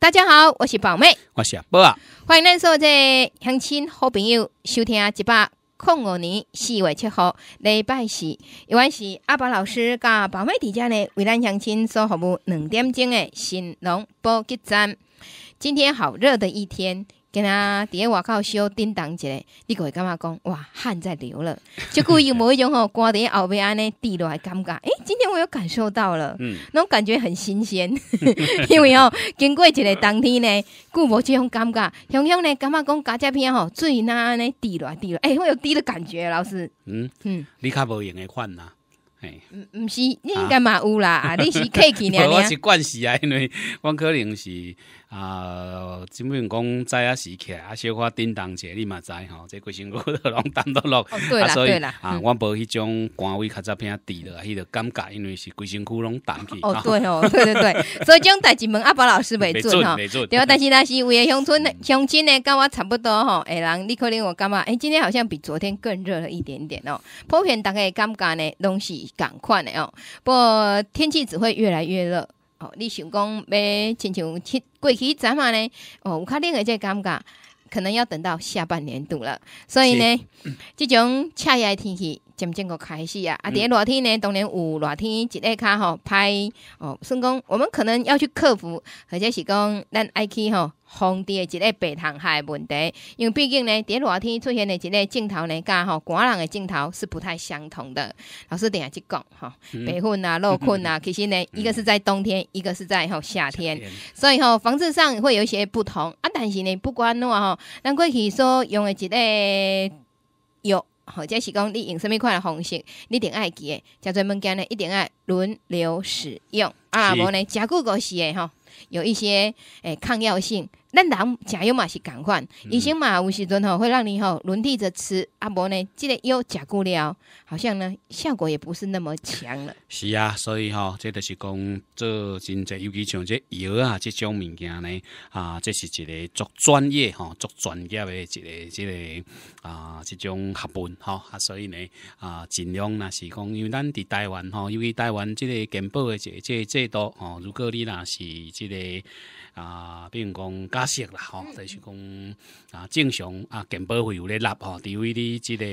大家好，我是宝妹，我是阿伯，欢迎来收的乡亲好朋友收听一百零五年四月七号礼拜四，原来是阿伯老师甲宝妹伫遮呢为咱乡亲所服务两点钟的新农播客站。今天好热的一天。跟他伫咧外口小叮当一下，你个会感觉讲？哇，汗在流了，就故意用某一种吼，挂在后壁安尼滴落，尴尬。哎，今天我又感受到了，那种感觉很新鲜。因为哦，经过一个冬天呢，故无这种感觉，熊熊呢，感觉讲？我家片吼最那尼滴落滴落。哎，我有滴的感觉，老师。嗯嗯，你较无用的款啦，哎，唔唔是，你该嘛有啦？你是客气呢？我是惯习啊，因为我可能是。啊，基本上讲在啊时起啊，小花叮当下你嘛知吼，这身躯都拢挡到落。哦，对啦，对啊，我无迄种官位卡诈骗底的，迄个尴尬，因为是规身躯拢挡起。哦，对哦，对对对。所以种代志问阿宝老师袂准哈，对啊。但是但是有嘅乡村乡亲呢，跟我差不多吼。诶，人你可能我感觉，哎，今天好像比昨天更热了一点点哦。普遍大概尴尬呢，拢是赶快的哦。不过天气只会越来越热。哦，你想讲要亲像过去旗展嘛呢？哦，有较另即这感觉，可能要等到下半年度了。所以呢，即 种赤夜诶天气，渐渐个开始啊。啊，伫咧热天呢，当然有热天，一下较吼歹哦，算工，我们可能要去克服，或者是讲咱爱去吼。防地的一个白糖害问题，因为毕竟呢，热天出现的一个镜头呢，甲吼寒冷的镜头是不太相同的。老师等下去讲吼，白粉呐、肉困呐，其实呢，一个是在冬天，一个是在吼夏天，所以吼防治上会有一些不同啊。但是呢，不管怎吼，咱过去所用的一个药，或者是讲你用什么款的方式，你一定要记的，加专物件呢一定要轮流使用啊，无呢食久个时诶吼，有一些诶抗药性。咱人食药嘛是共款，医生嘛有时阵吼会让你吼轮替着吃，啊无呢即个药食过了，好像呢效果也不是那么强了。是啊，所以吼，这就是讲做真济，尤其像这药啊这种物件呢啊，这是一个足专业吼，作专业的一个一个啊这种学问吼、啊，所以呢啊尽量若是讲，因为咱伫台湾吼，尤其台湾即个健保的这这这多哦，如果你若是即个。啊，比如讲加息啦，吼，就是讲啊，正常啊，健保会有咧纳吼，除非你即个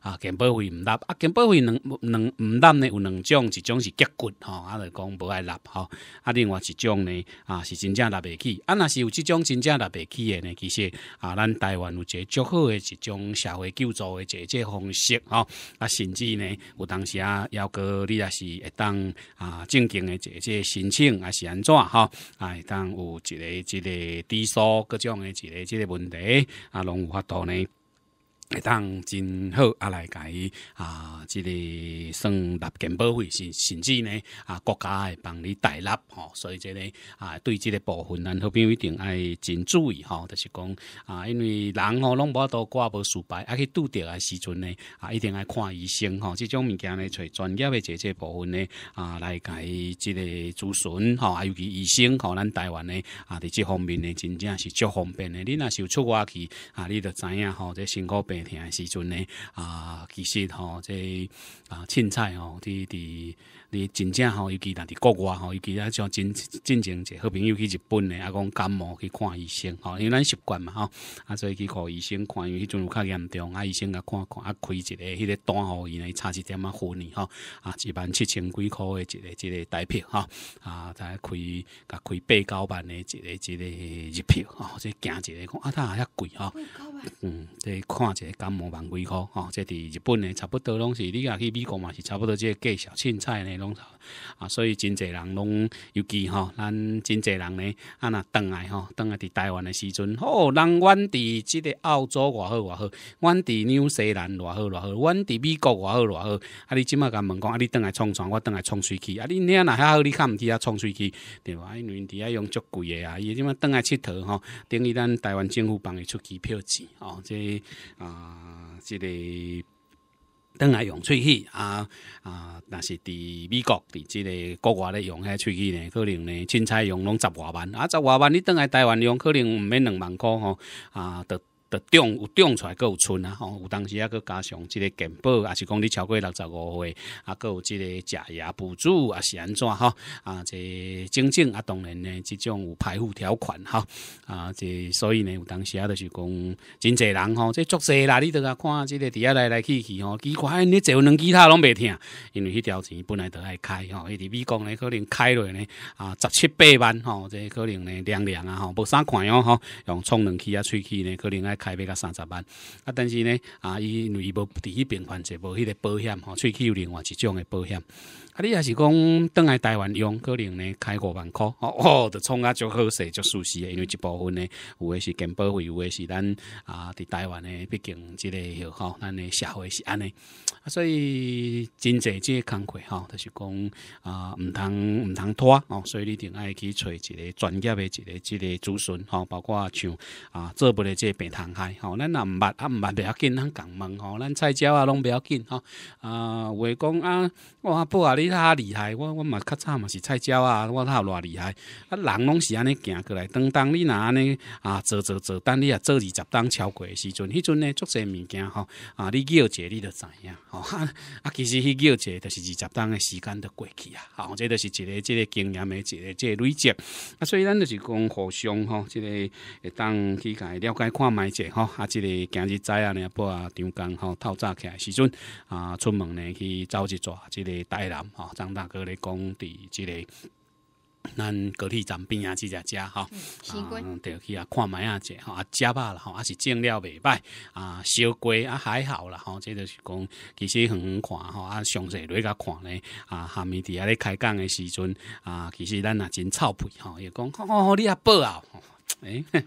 啊，健保会毋纳，啊，健保会两两毋纳呢，有两种，一种是结骨吼，啊，就讲无爱纳吼，啊，另外一种呢，啊，是真正纳袂起，啊，若是有即种真正纳袂起的呢，其实啊，咱台湾有一个足好的一种社会救助的个，即个方式吼，啊，甚至呢，有当时啊，幺哥你也是会当啊正经的个，即个申请，啊，是安怎吼，啊，当有。一个一个低收各种的，一个这个问题啊，拢有法度呢。会当真好，啊！来伊啊，即个算立健保费，甚甚至呢啊，国家会帮你代立吼，所以即个啊，对即个部分，咱好比一定爱真注意吼，就是讲啊，因为人吼拢无多挂无输败，啊去拄着的时阵呢啊，一定爱看医生吼，即种物件呢找专业的这这部分呢啊来伊即个咨询吼，啊尤其医生吼咱台湾呢啊，伫这方面呢真正是足方便的。你若是有出外去啊，你就知影吼这辛苦病。天时阵呢，啊，其实吼，这啊，凊彩吼，滴伫你真正吼，尤其咱伫国外吼，尤其他像真真正者好朋友去日本呢，啊，讲感冒去看医生，吼，因为咱习惯嘛，吼，啊，所以去靠医生看，因为迄有较严重，啊，医生甲看看，啊，开一个迄个单吼，伊来差一点啊，分呢，吼，啊，一万七千几箍的，一个一个代票，吼啊，再开甲开八九万的，一个一个日票，吼，这行个讲啊，他还要贵，吼。嗯，即看者，感冒万几个，吼，即伫日本呢，差不多拢是，你若去美国嘛，是差不多即个价，小青菜呢，拢。啊，所以真侪人拢尤其吼咱真侪人呢，啊若倒来吼，倒来伫台湾的时阵，哦，人阮伫即个澳洲偌好偌好，阮伫纽西兰偌好偌好，阮伫美国偌好偌好，啊你即马甲问讲，啊你倒来创创，我倒来创水齿，啊你你啊若遐好，你较毋去遐创水齿，对伐？啊，阮伫遐用足贵的啊，伊即麦倒来佚佗吼，等于咱台湾政府帮伊出机票钱，哦，这啊这个。等来用喙齿啊啊！但是伫美国伫即个国外咧用遐喙齿呢，可能呢，凊彩用拢十外万啊，十外万你等来台湾用可能毋免两万块吼啊，得。涨有涨出来有存啊！吼，有当时啊，佮加上即个健保也是讲你超过六十五岁啊，佮有即个食牙补助啊，是安怎哈？啊，即整整啊，当然呢，即种有排付条款哈啊，即所以呢，有当时啊，就是讲真侪人吼，即足势啦，你都啊看，即个伫下来来去去吼，奇怪，你做两支他拢袂听，因为迄条钱本来都爱开吼，迄伫美国呢可能开落呢啊，十七八万吼，即可能呢凉凉啊，吼，无啥看哦吼，用冲两支啊、喙齿呢，可能爱。开比较三十万，啊，但是呢，啊，伊因为伊无伫迄边患者无迄个保险吼，喙齿有另外一种诶保险，啊，你也是讲，倒来台湾用，可能呢开五万箍哦，就创啊足好势舒适诶，因为一部分呢，有诶是健保费，有诶是咱啊，伫台湾诶，毕竟即、个类吼，咱诶社会是安尼。所以真济即个工课吼，就是讲啊毋通毋通拖哦，所以你定爱去找一个专业的一个一个主询吼，包括像啊做不了个病虫害吼，咱若毋捌啊毋捌袂要紧，咱共问吼，咱菜鸟啊拢袂要紧吼，啊，话讲啊哇不啊你较厉害，我我嘛较早嘛是菜鸟啊，我靠偌厉害啊人拢是安尼行过来，当当你若安尼啊做做做，等你啊做二十档超过时阵，迄阵呢做些物件吼啊，你叫者你就知影。哦啊，其实迄个者就是二十天的时间就过去啊，好，这就是一个、这个经验的、一个、这个累积。啊，所以咱就是讲互相吼，这个会当去伊了解、看卖者吼，啊，这个今日仔啊、宁波啊、张刚吼，透早起来时阵啊，出门呢去走一抓，这个大南吼，张大哥咧讲伫这个。咱高铁站边啊，即只食吼，啊，着去啊看觅啊，者吼，啊，食肉啦，吼，啊是种了袂歹，啊，烧鸡啊还好啦，吼，这着是讲，其实远远看吼，啊，上细旅甲看咧，啊，下面伫啊咧开讲诶时阵，啊，其实咱也真臭屁吼，伊讲，吼哦，你啊报啊，哎，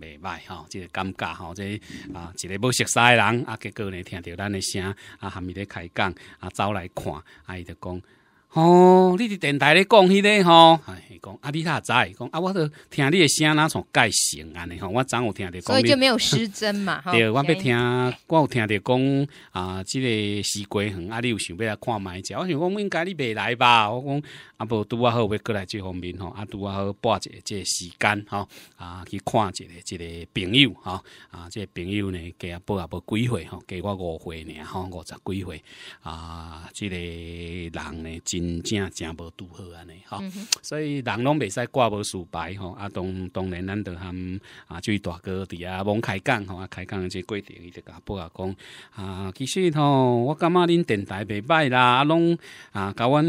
袂歹吼，即个感觉吼，即啊一个无识悉的人，啊，结果呢听着咱的声，啊，含伊咧开讲，啊，走来看，啊，伊就讲。哦，你伫电台咧讲迄个吼，讲啊，你也在讲啊，我都听你的声，哪从改型安尼吼，我昨有听着讲，所以就没有失真嘛。对，我要听，我有听着讲啊，即个西瓜园啊，你有想要来看卖者？我想讲应该你未来吧。我讲啊，无拄啊好，要过来即方面吼，啊，拄啊好，一个即个时间吼，啊，去看一个即个朋友吼，啊，个朋友呢加啊伯啊伯几岁吼，加我五岁呢，吼，五十几岁啊，即个人呢真。真正真无拄好安尼吼。所以人拢袂使挂无事牌吼。啊，当当然咱着含啊，就位大哥伫下罔开讲吼，啊开讲即个过程伊着甲报啊讲啊。其实吼，我感觉恁电台袂歹啦，啊拢啊，甲阮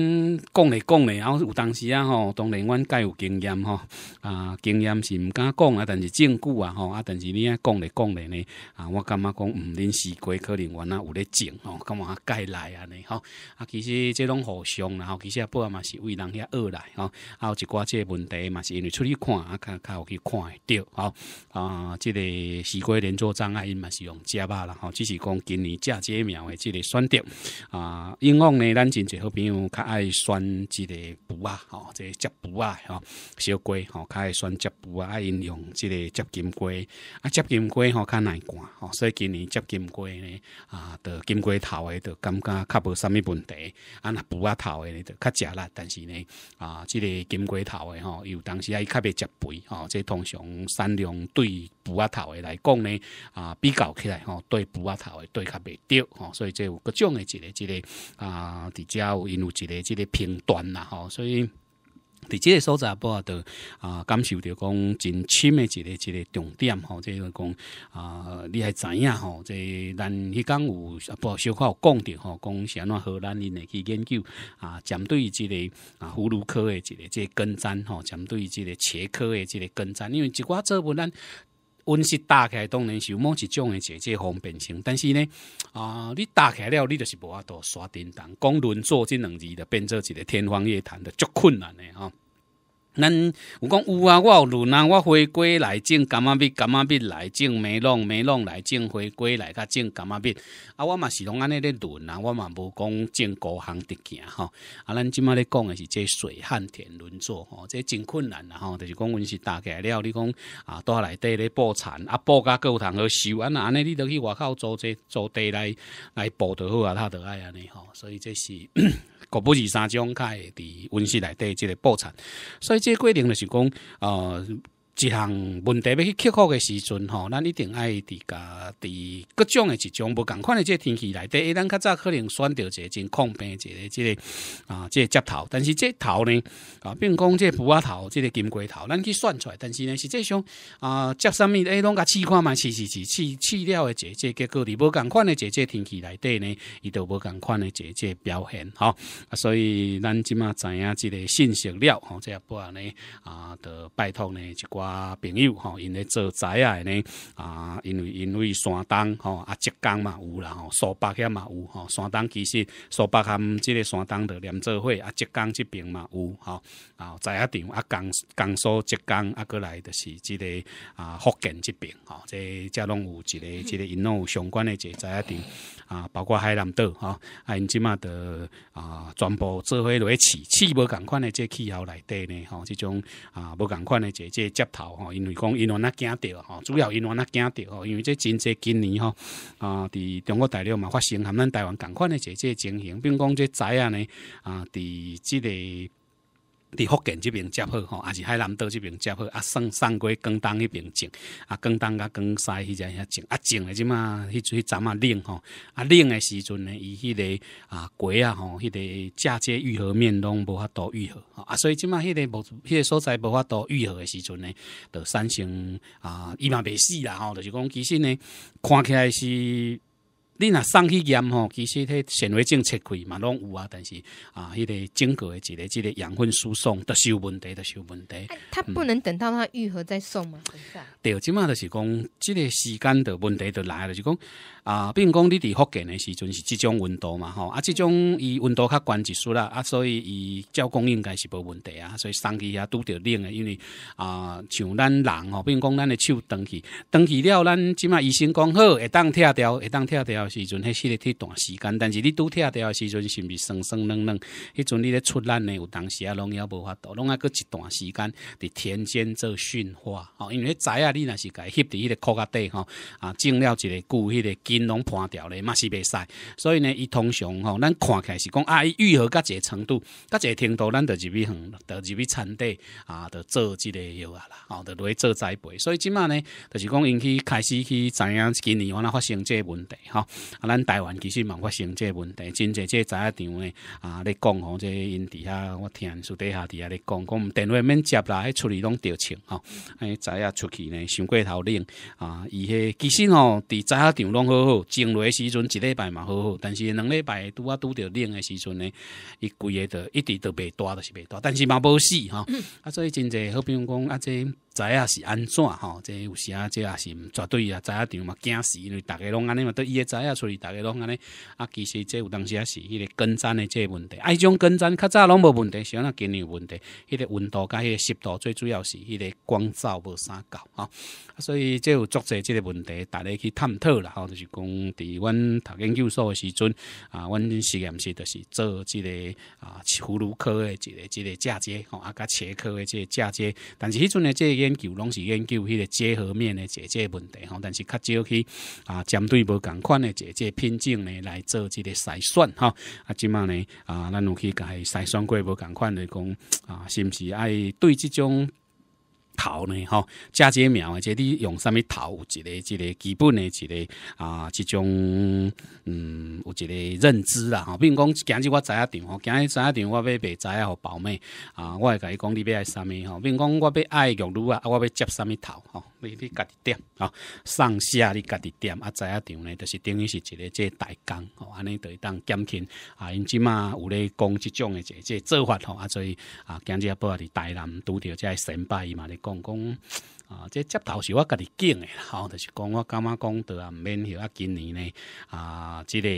讲来讲来，啊有当时啊吼，当然阮介有经验吼，啊经验是毋敢讲啊，但是证据啊吼，啊但是你啊讲来讲来呢啊，我感觉讲毋恁是界可能原来有咧种吼，干嘛介来安尼吼，啊其实即拢互相啦。然后其实啊，布啊嘛是为人遐恶来吼，啊有一寡即个问题嘛，是因为出去看啊，较较有去看会到吼啊。即个西瓜连做障碍，因嘛是用食肉啦吼。只是讲今年嫁接苗的即个选择啊。因往呢，咱真侪好朋友较爱选即个补啊，吼，即、个接补啊，吼，小瓜吼，较爱选接补啊，因用即个接金瓜啊，接金瓜吼，较耐看吼，所以今年接金瓜呢啊，着金瓜头的，感觉较无啥物问题啊，若补啊头的。就较食啦，但是呢，啊，即个金龟头的吼，有当时啊，伊较袂食肥吼，即通常三两对布阿头的来讲呢，啊，比较起来吼，对布阿头的对较袂对吼，所以即有各种的一个一个啊，伫遮有因有一个即个片段啦吼，所以。伫即个所在，不啊，感受到讲真深的一个、一个重点吼，即个讲啊，你还知影吼？即咱迄工有不小可有讲着吼，讲是怎那荷兰人去研究啊，针对即个啊葫芦科的一个即根针吼，针对即个茄科的即个根针，因为一寡作物咱。温室打开，当然是有某一种的解决方便性，但是呢，啊，你打开了，你就是无法度刷叮当，讲轮做这两字的变做几个天方夜谭的，足困难的啊。咱有讲有啊，我有轮啊，我回归来种甘马蜜，甘马蜜来种梅弄，梅弄来种回归来甲种甘马蜜。啊，我嘛是拢安尼咧轮啊，我嘛无讲种高行的行吼。啊，咱即麦咧讲的是这水旱田轮作吼，这真困难啊吼，就是讲温室大起来了，你讲啊，带来地咧播产啊，播甲够通好收啊，那尼你都去外口租这租地来来播就好啊，他都爱安尼吼，所以这是国 不二三种开的温室来底即个播产，所以。这规定呢是讲，呃。一项问题要去克服的时阵吼，咱一定爱伫家伫各种的一种无共款的这天气内底，咱较早可能选择一个真抗病一个即个啊，即个接头，但是这头呢啊，比如讲这布蛙头、即个金龟头，咱去选出来，但是呢实际上啊接上面诶拢甲试看嘛，是是是试试了的姐姐结果，你无共款的姐姐天气内底呢，伊都无共款的姐姐表现吼，啊。所以咱即马知影即个信息了吼，即下不然呢啊，得拜托呢一寡。啊，朋友吼，因为做宅啊呢，啊，因为因为山东吼啊，浙江嘛有啦，苏北遐嘛有吼，山东其实苏北含即个山东的连做会啊，浙江即边嘛有吼，啊，宅啊场啊，江江苏浙江啊过来的是即个啊，福建即边吼，这这拢有一个即个，因拢有相关的一个宅啊场。啊，包括海南岛哈，啊，即嘛的啊，全部做伙落去气，气无共款的这气候来底呢，吼，即种啊，无共款的这这接头吼，因为讲因为那惊着吼，主要因为那惊着吼，因为这真济今年吼啊，伫中国大陆嘛发生含咱台湾共款的这这情形，并讲这灾啊呢啊，伫即个。伫福建即边接好吼，还是海南岛即边接好啊？送送过广东迄边种，啊，广东甲广西迄在遐种啊。种的即嘛，迄水怎么冷吼？啊，冷的时阵呢，伊迄个啊果啊吼，迄个嫁接愈合面拢无法度愈合啊。所以即嘛，迄个无，迄个所在无法度愈合的时阵呢，就产生啊，伊嘛袂死啦吼。就是讲，其实呢，看起来是。你若送去验吼，其实迄显微镜切开嘛拢有啊，但是啊，迄个整个的一个即个养分输送都是有问题，都是有问题。它不能等到它愈合再送吗？对，即嘛就是讲，即个时间的问题就来了，就讲。啊，比如讲你伫福建的时阵是即种温度嘛吼，啊，即种伊温度较悬一丝啦，啊，所以伊照讲应该是无问题啊，所以双机也拄着冷的，因为啊，像咱人吼，比如讲咱的手断去，断去了咱即满医生讲好会当拆掉，会当拆掉的时阵，迄迄个一段时间，但是你拄拆掉的时阵，是毋是酸酸冷冷？迄阵你咧出冷的，有当时啊，拢也无法度，拢爱过一段时间伫田间做驯化，吼，因为迄仔啊，你若是伊翕伫迄个裤块底吼，啊，种了一个旧迄个。音拢破掉咧，嘛是袂使，所以呢，伊通常吼，咱看起来是讲啊，伊愈合一个程度，一个程度，咱得入去行，得入去餐地啊，得做即个药啊啦，吼，落去做栽培，所以即马呢，就是讲因去开始去知影今年原来发生即个问题吼，啊，咱台湾其实嘛发生即个问题，真济即个这啊场呢啊，咧讲吼，即个因伫遐，我听树底下伫遐咧讲，讲电话免接啦，出里拢掉吼。哈，哎，早啊出去呢，想过头冷啊，伊迄其实吼，伫啊场拢好。好，落热时阵一礼拜嘛好好，但是两礼拜拄啊拄着冷的时阵呢，伊规个都一直都袂大，着是袂大，但是嘛无死吼。啊所以真侪，好比讲啊这。知影是安怎吼？即有时啊，即也是绝对啊，知影场嘛惊死，因为大家拢安尼嘛，都伊个知啊出去，大家拢安尼。啊，其实即有当时啊是迄个跟砧的即个问题，啊，种跟砧较早拢无问题，是安那今年有问题，迄个温度甲迄个湿度最主要是迄个光照无啥够哈，所以即有作者即个问题，大家去探讨啦吼，就是讲伫阮读研究所时阵啊，阮实验室就是做即个啊葫芦科的即个即个嫁接，吼啊，甲茄科的即个嫁接，但是迄阵的即个。研究拢是研究迄个结合面的解决问题吼，但是较少去啊，针对无共款的解决品种呢来做即个筛选吼。啊，即马呢啊，咱有去伊筛选过无共款的讲啊，是毋是爱对即种？头呢？吼，嫁接苗啊，即你用什么头？有一个、一个基本的、一个啊，一种嗯，有一个认知啦。吼，比如讲，今日我知影场吼，今日知影场，我要白知影互宝妹啊，我会甲伊讲，你要什么？吼，比如讲，我要爱玉女啊，啊，我要接什么头？吼，你你家己点啊，上下你家己点啊，知影场呢，就是等于是一个这代工，吼，安尼等当减轻啊，因即嘛有咧讲即种的这这做法吼，啊，所以啊，今日不啊伫大南拄着这拜伊嘛咧。讲讲啊，这接头是我家己种的吼，就是讲我感觉讲，当啊，毋免许啊，今年呢啊，这个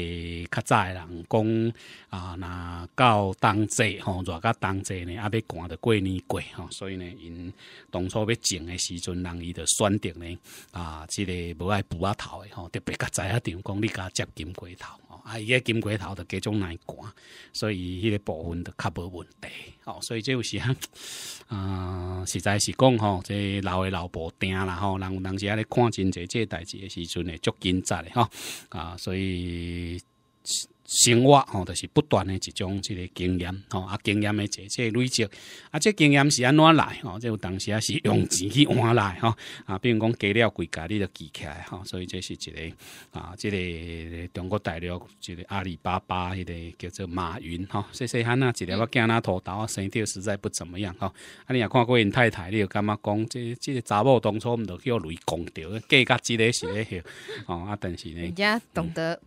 较早在人讲啊，若到冬节吼，热到冬节呢，啊，要赶着过年过吼，所以呢，当初要种的时阵，人伊就选定呢啊，这个无爱补啊头的吼，特别较早啊场，讲你甲接金过头。啊，伊个金骨头着加种来管，所以迄个部分都较无问题，哦，所以即有时啊，实在是讲吼，这老的老婆定啦，吼，人人家咧看真济这代志的时阵咧，足紧张的吼，啊，所以。生活吼，就是不断的一种这个经验吼，啊，经验的这这累积，啊，这经验是安怎来吼？有当时啊是用钱去换来吼，啊，比如讲给了贵价，你就记起来吼，所以这是一个啊，这个中国大陆这个阿里巴巴，迄个叫做马云吼，细细汉啊，一个我见他头大，啊，身体实在不怎么样吼，啊，你也看过因太太，你就感觉讲这这个查某当初唔都叫雷公掉，计较之类是嘞，吼，啊，但是呢，人家懂得。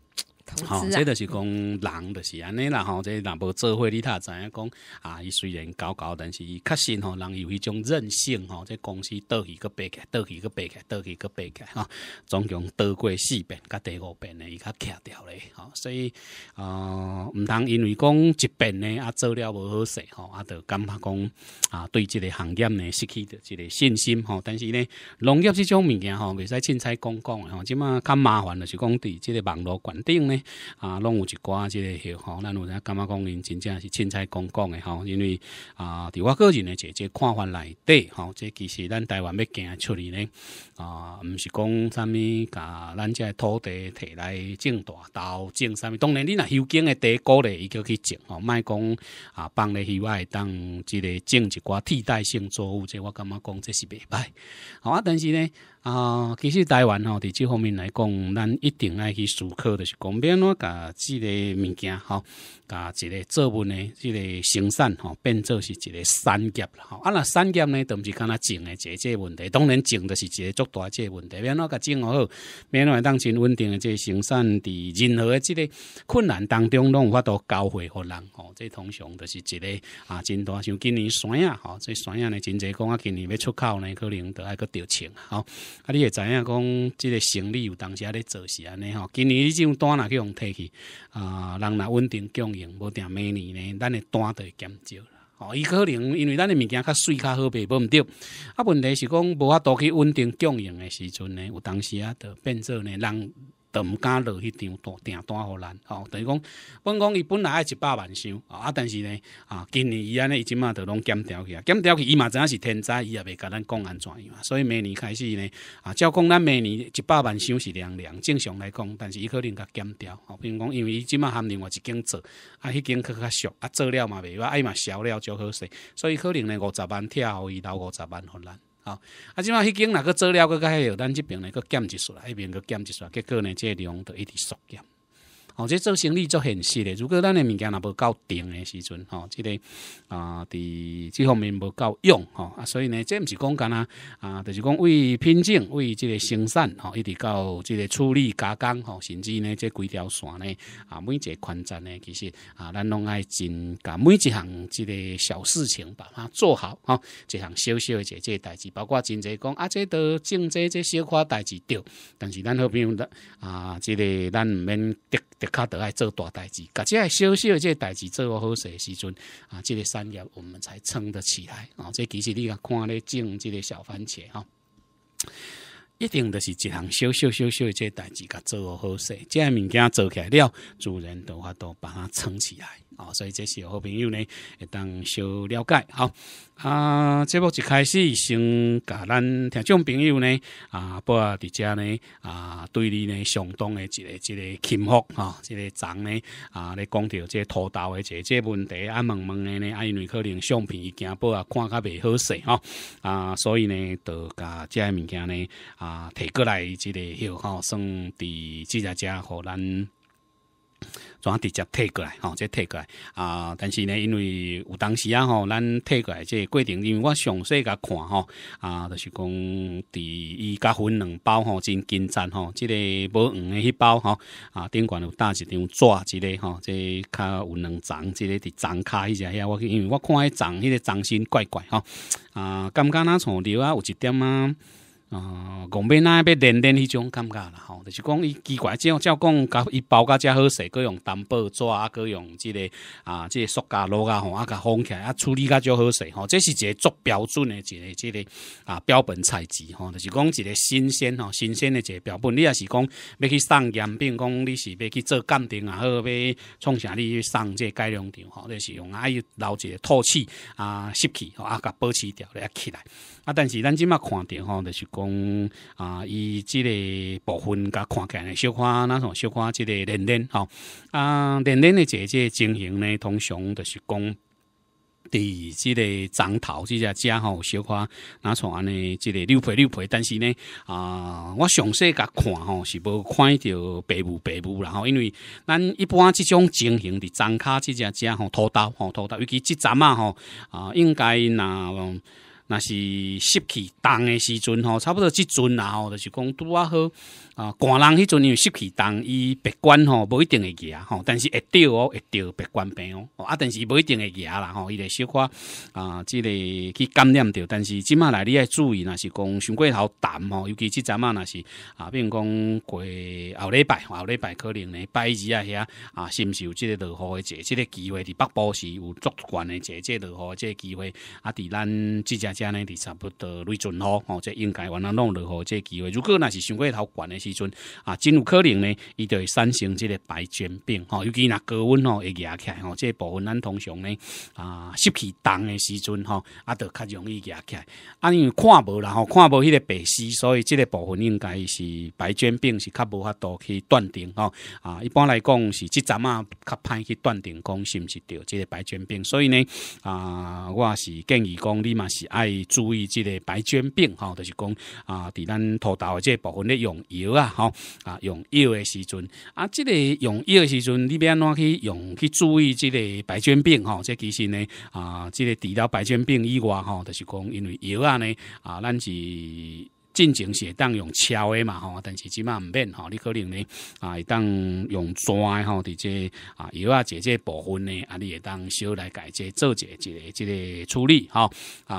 吼，这就是讲人，就是安尼啦吼。即若无做伙，你他知影讲啊，伊虽然高高，但是伊确实吼人有一种韧性吼。即公司倒起个起来，倒起个起来，倒起个起来。吼，总共倒过四遍，甲第五遍呢，伊较卡掉咧吼。所以呃，毋通因为讲一遍呢啊做了无好势吼，啊就感觉讲啊对即个行业呢失去着即个信心吼。但是呢，农业即种物件吼袂使凊彩讲讲吼，即嘛较麻烦的是讲伫即个网络环顶呢。啊，拢有一寡即个吼，咱有阵感觉讲，因真正是凊彩讲讲的吼，因为啊，伫我个人的一个看法内底，吼，即其实咱台湾要行出去呢，啊，毋是讲啥物甲咱即个土地摕来种大豆、种啥么？当然，你若休耕的地鼓咧，伊就去种，吼，卖讲啊，放咧海外当即个种一寡替代性作物，即我感觉讲，这是袂歹，好啊，但是呢。啊，其实台湾吼，伫即方面来讲，咱一定爱去思考的是，讲变我甲即个物件，吼，甲即个作文呢，即个生产吼，变做是一个产业啦，吼。啊，若产业呢，毋是敢若种的即个问题，当然种的是一个足大即个问题，变我甲种好，变我当前稳定的即个生产伫任何即个困难当中，拢有法度教会互人吼。即通常都是一个啊，真大，像今年山啊，吼，即山啊呢，真济讲啊，今年要出口呢，可能都爱个着钱，吼。啊，你会知影讲，即个生理有当时啊咧做是安尼吼，今年你即种单若去用退去，啊，人若稳定经营，无定明年呢，咱的单都会减少，吼，伊可能因为咱的物件较水较好卖，无毋对，啊，问题是讲无法度去稳定经营的时阵呢，有当时啊的变做呢人。都唔敢落去张大订单互咱吼等于讲，本讲伊本来爱一百万箱，啊但是呢，啊今年伊安尼伊即马都拢减掉去啊，减掉去伊嘛知影是天灾，伊也袂甲咱讲安怎样，所以明年开始呢，啊照讲咱明年一百万箱是凉凉，正常来讲，但是伊可能甲减掉，吼比如讲因为伊即马含另外一间做，啊迄间较较俗，啊做了嘛袂，啊伊嘛销了就好势，所以可能呢五十万拆互伊留五十万互咱。啊，即卖迄间若搁做了搁较迄号咱即边若搁减一竖，迄边搁减一竖，结果呢？即个量著一直缩减。哦，这做生意做现实的。如果咱的物件若无够定的时阵，吼，即个啊，伫即方面无够用，吼，啊，所以呢，即毋是讲干啦，啊，就是讲为品种，为即个生产，吼，一直到即个处理加工，吼，甚至呢，即几条线呢，啊，每一个宽展呢，其实啊，咱拢爱真，甲每一项即个小事情把它做好，吼，一项小小的这这代志，包括真济讲啊，这都种这这小块代志对，但是咱好比讲啊，即个咱毋免得。得较得爱做大代志，甲即个小小即个代志做好势时阵啊，这个产业我们才撑得起来啊！这其实你甲看咧种即个小番茄啊。一定就是，一项小小小小个代志，甲做好势，即个物件做起来了，主人的话都把它撑起来哦。所以，这是好朋友呢，会当小了解好啊。这目一开始先甲咱听众朋友呢，啊，不啊，伫家呢，啊，对你呢相当的一个一个倾覆哈，一个长呢啊，咧讲着即个拖刀的即这问题，啊，问问的呢，啊，因为可能相片已经不啊，看较袂好势哈啊，所以呢，就甲即个物件呢啊。啊，提过来，即个，吼，算伫即只家，吼，咱转直接退过来，吼，即退过来，啊，但是呢，因为有当时啊，吼，咱退过来即个过程，因为我详细甲看，吼，啊，就是讲，伫伊甲分两包，吼，真紧张，吼，即个无黄的迄包，吼啊，顶管有搭一张纸，之类吼，即较有两张，即个伫张卡，迄只，遐，我因为我看迄张，迄个掌心怪怪，吼啊，感觉那从流啊，有一点啊？哦，讲要那要练练迄种感觉啦，吼，就是讲伊奇怪，这样照讲，甲伊包甲遮好势，各用蛋薄纸啊，各用即个啊，即个塑胶、炉啊，吼，啊，甲封起来啊，处理甲就好势，吼，这是一个足标准的一个，这个啊，标本采集，吼，就是讲一个新鲜，吼，新鲜的一个标本，你也是讲要去送检，并讲你是要去做鉴定啊，好，要创啥你去送即个改良场，吼，就是用啊，留捞个透气啊，湿气吼，啊，甲保持掉来起来。但是咱即麦看着吼，就是讲啊，伊即个部分甲看开咧，小可，那种，小可即个链链吼啊，链链的姐姐情形呢，通常就是讲，伫即个长头即只只吼，小可哪种安尼，即个六皮六皮，但是呢啊，我详细甲看吼，是无看到白母，白母然后因为咱一般即种情形伫长卡即只只吼，拖到吼拖到，尤其即阵啊吼啊，应该若。那是湿气重的时阵吼，差不多即阵然后就是讲拄啊好。啊，寒人迄阵有湿气重，伊鼻管吼无一定会结吼，但是会掉哦，会掉鼻管病哦，啊，但是无一定会结啦吼，伊会小可啊，即个去感染着，但是即马来你要注意，若是讲伤过头淡吼，尤其即阵啊若是啊，比如讲过后礼拜后礼拜可能呢拜二啊遐啊，是毋是有即个落雨的节，即个机会伫北部是有足悬的节，即个落雨的即个机会啊，伫咱即只遮呢伫差不多雷准雨吼，即应该原来弄落雨的即个机会，如果若是伤过头悬的是。时阵啊，真有可能呢，伊就会产生这个白卷病。吼，尤其那高温哦，会压起来。吼，这部分咱通常呢，啊，湿气重的时阵，吼，啊，就较容易压起来。啊，因为看无啦，吼，看无迄个白丝，所以这个部分应该是白卷病是较无法度去断定。吼，啊，一般来讲是这阵啊，较难去断定讲是不是着这个白卷病。所以呢，啊，我是建议讲，你嘛是爱注意这个白卷病。吼，就是讲啊，在咱涂即这部分咧用药啊。吼啊，用药的时阵啊，即个用药的时阵，你安怎去用，去注意即个白癣病吼？这其实呢啊，即个除了白癣病以外吼，就是讲因为药啊呢啊，咱是。进前是会当用敲的嘛吼，但是起码毋免吼，你可能呢啊，当用钻吼，或者啊，油啊，即即部分呢啊，你也当小来改这做一一个一个处理吼啊。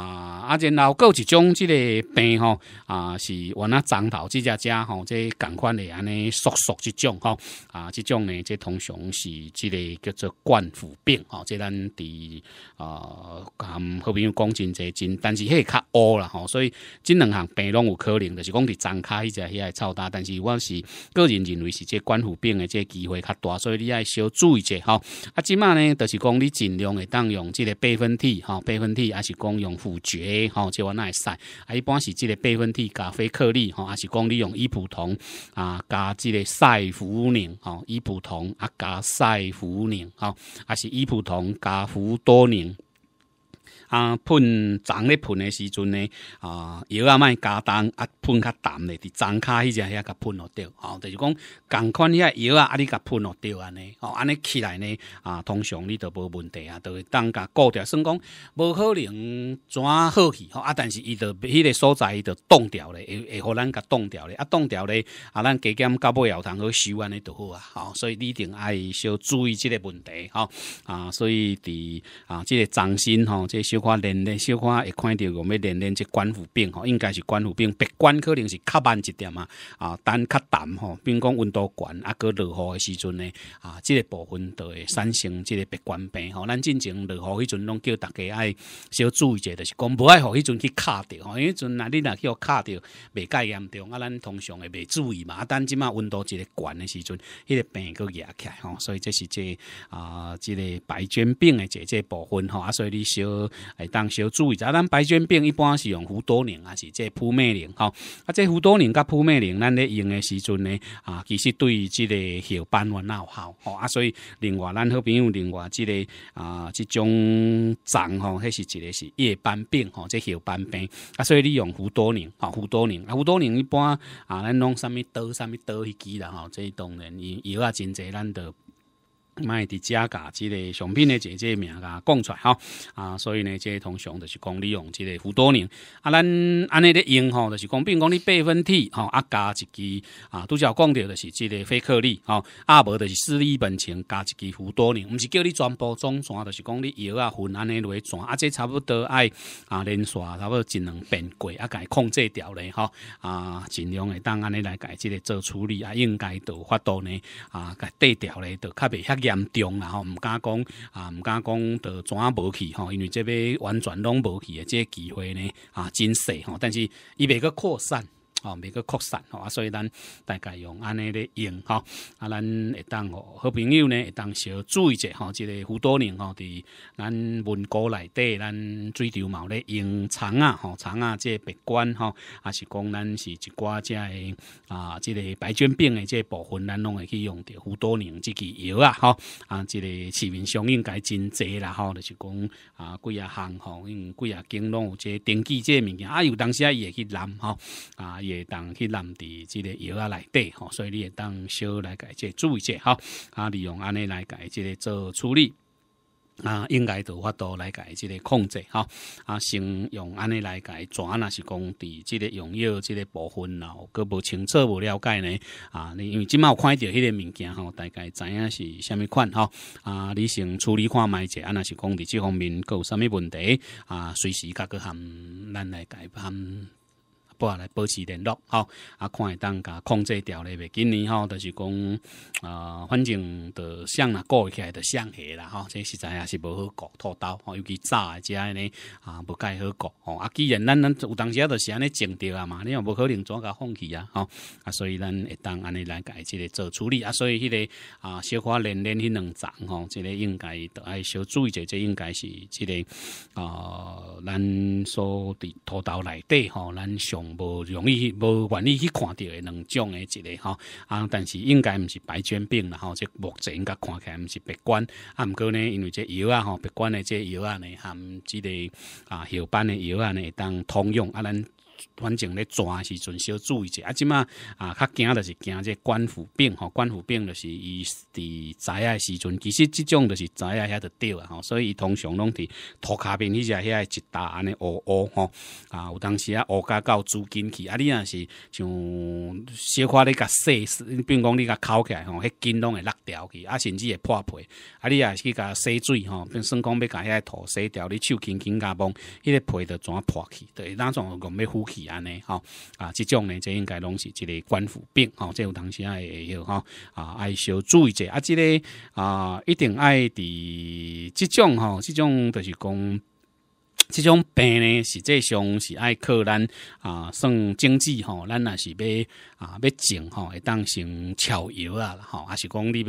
啊，然后老有一种即个病吼啊，是原啊长头即只只吼，即共款的安尼缩缩即种吼啊，即种呢，即通常是即个叫做冠腐病吼，即咱伫啊，和朋友讲真济真，但是迄较乌啦吼，所以即两项病拢有。可能就是讲伫张骹一只遐系臭大，但是我是个人认为是这冠虎病的这机会较大，所以你爱小注意者吼。啊，即卖呢就是讲你尽量会当用即个备份体吼，备份体，还是讲用虎决吼，即我那会使。啊一般是即个备份体咖啡颗粒吼，还是讲你用伊普酮啊加即个赛福宁吼，伊普酮啊加赛福宁吼，还是伊普酮加福多宁。啊，喷脏咧喷的时阵呢，啊，药啊卖加重，啊，喷较淡咧，伫脏卡迄只遐甲喷落掉，吼，就是讲，共款遐药啊，啊，你甲喷落掉安尼，哦，安尼起来呢，啊，通常你都无问题啊，都会当甲过掉，算讲无可能啊好去，吼，啊，但是伊就迄个所在伊就冻掉咧，会会互咱甲冻掉咧，啊，冻掉咧，啊，咱加减到尾摇通好收安尼就好啊，吼，所以你一定爱小注意即个问题，吼。啊，所以伫啊，即个掌心吼，即个小。看连连小可会看到我们连连即关腹病吼，应该是关腹病，鼻关可能是较慢一点啊，啊，等较淡吼，比如讲温度悬啊，过落雨的时阵呢，啊，即个部分就会产生即个鼻关病吼。咱进前落雨迄阵，拢叫大家爱小注意者，就是讲不爱互迄阵去卡着吼，迄阵啊，你若去卡着未介严重，啊，咱通常会未注意嘛，啊，等即马温度一个悬的时阵，迄个病佫起吼，所以这是即啊，即个白卷病的即这部分吼，啊，所以你小。哎，当小注意一下，咱白癣病一般是用胡多宁还是这蒲麦苓？哈，啊，这胡多宁甲扑灭苓，咱咧用的时阵呢，啊，其实对于这个小斑纹、闹号，哦啊，所以另外咱好朋友，另外这个啊，这种脏吼，还是一个是夜斑病吼，这小斑病，啊，所以你用胡多苓，哈，胡多宁啊，胡多宁一般啊，咱弄啥物刀、啥物刀去记啦，吼，这当然伊药啊真济，咱都。卖伫遮假之个商品的这个名啊，讲出来哈啊，所以呢，这个通常就是讲利用之个辅多人啊，咱安尼的用吼，就是讲，比如讲你百分体吼，啊加一支啊，都则有讲到，的，是这个菲克利吼，啊无就是四粒本钱加一支辅多人，毋是叫你全部装船，就是讲你药啊、粉安尼落去装，啊这差不多爱啊，连刷差不多尽量变过啊该控制掉咧吼啊，尽量的当安尼来改这个做处理啊，应该有发度呢啊，该掉咧，都较袂遐。严重然后毋敢讲啊毋敢讲，怎转无去吼，因为这边完全拢无去的这机会呢啊，真细吼，但是伊袂个扩散。哦，袂个扩散吼、哦，所以咱大概用安尼咧用吼。啊，咱会当吼好朋友呢，会当小注意者吼，即个胡多人吼，伫咱文稿内底，咱水牛毛咧用长啊，吼，长啊，即个白关吼，啊，是讲咱是一寡只诶啊，即个白菌病的即个部分，咱拢会去用着胡多人即支药啊，吼，啊，即个市民相应该真济啦，吼，就是讲啊，几啊项吼，因几啊，经拢有即个登记即物件，啊，有当时啊伊会去染吼啊。当去揽伫即个药啊内底吼，所以你也当小来改即注意者吼，啊利用安尼来改即个做处理啊，应该有法度来改即个控制吼，啊先用安尼来改转啊是讲，伫即个用药即个部分啊，佫无清楚无了解呢啊，你因为即满有看着迄个物件吼，大概知影是虾物款吼。啊，你先处理看觅者啊，若是讲伫即方面佮有虾物问题啊，随时甲佮含咱来改判。布莱保持联络，吼，啊，看会当噶控制条例袂今年吼，就是讲，呃，反正就想啦，过起来就想下啦，吼，这实在也是无好搞，土豆吼，尤其早的遮安尼，啊，无介好搞，吼，啊，既然咱咱有当时啊，就是安尼种着啊嘛，你又无可能全甲放弃啊，吼，啊，所以咱会当安尼来解这个做处理啊，所以迄个啊，小花连连迄两长吼，这个应该都爱小注意者，这应该是这个呃，咱所伫土豆内底吼，咱上。无容易，无愿意去看到的两种的一类吼啊，但是应该毋是白绢病，然后这目前该看起来毋是白管，啊毋过呢，因为这药啊吼，白管的这药啊呢含即个啊，药斑的药啊呢当通用啊咱。反正咧抓时阵小注意者啊，即嘛啊，较惊就是惊这官府病吼，官府病就是伊知影诶时阵，其实即种就是仔啊，遐着掉吼，所以伊通常拢伫涂骹边只遐一打安尼乌乌吼啊，有当时啊乌甲到租金去啊，你若是像小可咧甲洗，如讲你甲抠起来吼，迄筋拢会落掉去，啊甚至会破皮啊，你啊去甲洗水吼，变算讲要甲遐涂洗掉，你手轻轻甲摸，迄个皮着怎破去？对，那种讲要呼吸。起安尼吼啊，即种呢，这应该拢是一个官府病，吼，这有当时也要吼啊，爱小注意者啊，这个啊，一定爱伫即种吼，即种就是讲。即种病呢，实际上是爱靠咱啊，算经济吼，咱若是要啊要种吼，会当成草药啊，吼，还是讲你要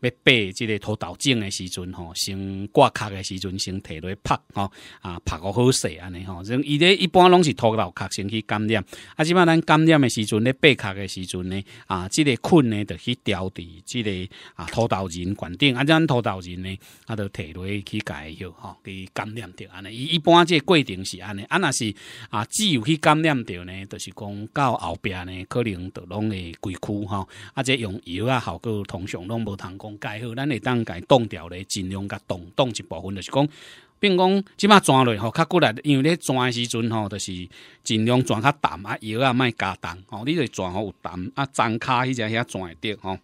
要爬即个土豆种的时阵吼，先挂壳的时阵先提去拍吼，啊拍个好势安尼吼，即伊咧一般拢是土豆壳先去感染，啊，即摆咱感染的时阵咧爬壳的时阵咧啊，即个菌呢就去调治即个啊土豆仁管顶，啊咱土豆仁呢啊就提落去解药吼，去感染着安尼，伊一般。这过程是安尼，啊若是啊，只有去感染着呢，就是讲到后壁呢，可能都拢会龟枯吼。啊，这用药啊，效果通常拢无通讲改好，咱会当介冻掉咧，尽量甲冻冻一部分，就是讲，并讲即马转落吼，较骨力，因为咧钻时阵吼，就是尽量转较淡啊，药啊，莫加重吼，你若转吼有淡啊，张卡迄只遐转会得吼。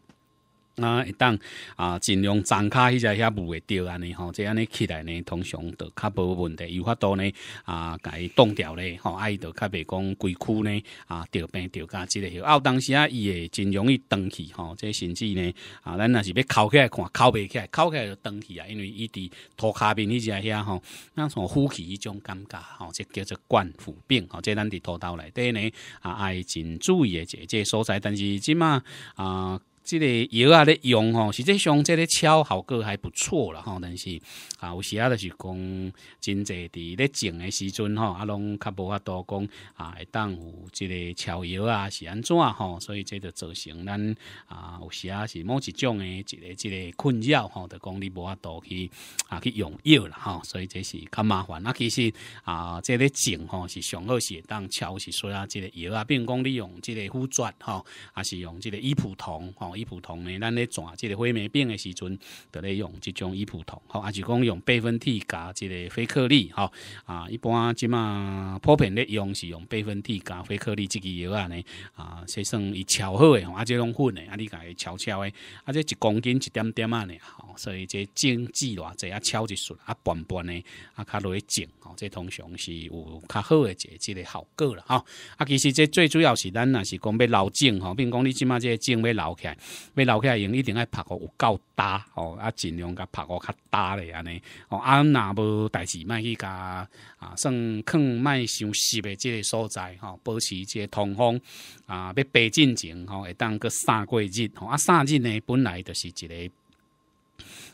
啊，当啊，尽量易长脚，只遐不会掉安尼吼，这安尼起来呢，通常都较无问题，有法度呢啊，伊冻掉咧吼，伊都较袂讲规枯呢啊，钓病钓家之类。啊，当时啊，伊会真容易断去吼，即甚至呢啊，咱若是要起来看，起来，抠起来就断去啊，因为伊伫涂骹边迄只遐吼，那从呼吸迄种感觉吼，即叫做冠夫病吼，即咱伫涂到内底呢啊，爱真注意个，即个所在，但是即满啊。即个药啊咧用吼，实际上即个敲效果还不错了吼，但是啊，有时啊就是讲真济伫咧种的时阵吼，啊拢较无法度讲啊，会当有即个敲药啊是安怎吼？所以即就造成咱啊有时啊是某一种的一个即个困扰吼，就讲你无法度去啊去用药了吼，所以这是较麻烦。啊，其实啊，即个种吼是上好些，当敲是说啊，即个药啊，并讲你用即个虎爪吼，啊是用即个依普酮吼。伊普铜呢，咱咧转即个灰霉病的时阵，就咧用即种伊普铜，吼，也是讲用百分体加即个灰克粒，吼，啊，一般即嘛普遍咧用是用百分体加灰克粒，即个话呢，啊，先算伊超好诶，吼，啊，即种粉诶，啊，你家悄悄诶，啊，即一公斤一点点啊呢，吼，所以即种枝偌济啊，超一顺，啊，般般诶，啊，较落去种，吼，即通常是有较好诶即即个效果啦，吼，啊，其实即最主要是咱若是讲要留种，吼，并讲你即码即种要留起来。要留起来用，一定要拍个有够大哦，啊，尽量甲拍个较大的安尼哦，啊，那无代志，卖去甲啊，算空卖潮湿的这个所在吼，保持这个通风啊，要白进前吼会当个三过日吼，啊，三日呢本来就是一个。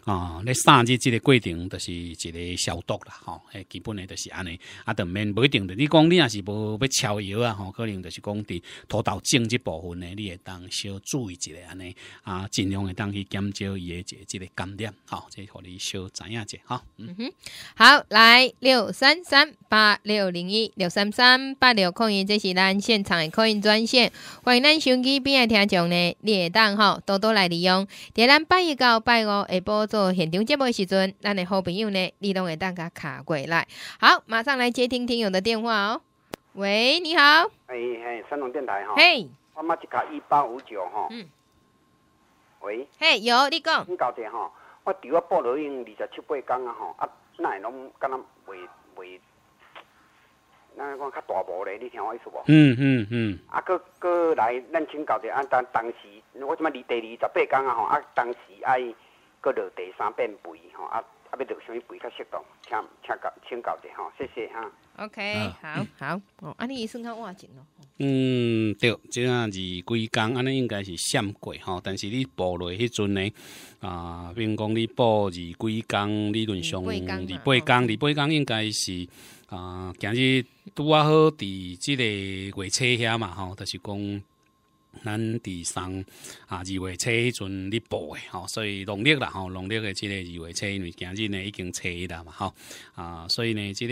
啊，咧三日即个过程就是一个消毒啦，吼，基本诶就是安尼，啊，毋免不一定的，你讲你若是无要超油啊，吼，可能就是讲伫土豆种即部分呢，你会当小注意一下安尼，啊，尽量会当去减少伊个即个感染，吼，这互你小知影者，哈，嗯哼，好，来六三三八六零一六三三八六空以这是咱现场的空音专线，欢迎咱手机边爱听众呢，你也当吼多多来利用，伫咱八一到八五下波。做现场节目的时阵，咱的好朋友呢，你拢会当甲卡过来。好，马上来接听听友的电话哦。喂，你好。哎嘿，山东电台哈。嘿。我马即卡一八五九哈。嗯。喂。嘿，有你讲。你搞者吼，我电话播录音二十七八天啊吼，啊，那也拢敢那未未，那我讲较大部咧，你听我意思无？嗯嗯嗯。啊，搁搁来，咱请搞者啊，当当时我即么二第二十八天啊吼，啊，当时哎。搁着第三遍肥吼，啊啊，要着虾米肥较适当，请请教请教者吼，谢谢哈。OK，好好，安尼医生较晏斤咯。嗯，对，即啊二几工安尼应该是闪过吼，但是你步落迄阵呢，啊，比如讲你报二几工，理论上二八工，二八工应该是啊，今日拄啊好伫即个月车遐嘛吼，就是讲。咱伫三啊，二月初迄阵咧报诶，吼，所以农历啦吼，农历诶，即个二月初，因为今日呢已经初一啦嘛，吼啊，所以呢，即